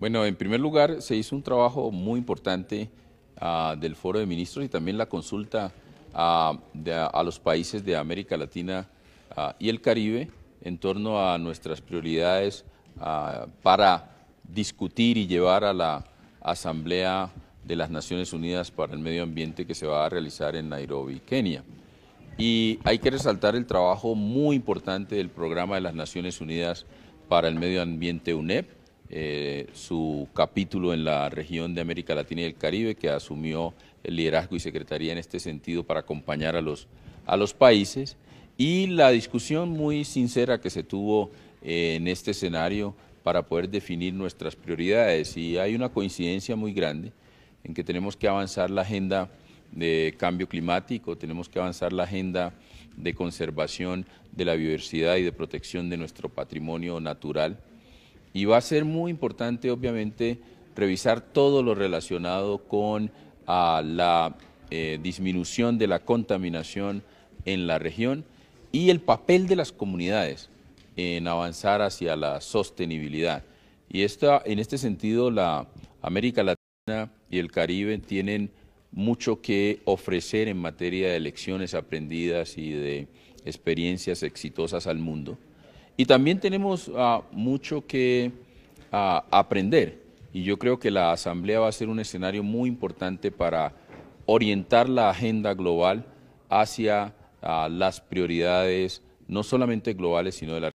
Bueno, en primer lugar, se hizo un trabajo muy importante ah, del Foro de Ministros y también la consulta ah, a los países de América Latina ah, y el Caribe en torno a nuestras prioridades para discutir y llevar a la Asamblea de las Naciones Unidas para el Medio Ambiente que se va a realizar en Nairobi, Kenia. Y hay que resaltar el trabajo muy importante del Programa de las Naciones Unidas para el Medio Ambiente UNEP, eh, su capítulo en la región de América Latina y el Caribe, que asumió el liderazgo y secretaría en este sentido para acompañar a los, países, y la discusión muy sincera que se tuvo eh, en este escenario para poder definir nuestras prioridades. Y hay una coincidencia muy grande en que tenemos que avanzar la agenda de cambio climático, tenemos que avanzar la agenda de conservación de la biodiversidad y de protección de nuestro patrimonio natural y va a ser muy importante, obviamente, revisar todo lo relacionado con ah, la eh, disminución de la contaminación en la región y el papel de las comunidades en avanzar hacia la sostenibilidad. Y esto, en este sentido, la América Latina y el Caribe tienen mucho que ofrecer en materia de lecciones aprendidas y de experiencias exitosas al mundo. Y también tenemos ah, mucho que ah, aprender y yo creo que la Asamblea va a ser un escenario muy importante para orientar la agenda global hacia ah, las prioridades no solamente globales, sino de la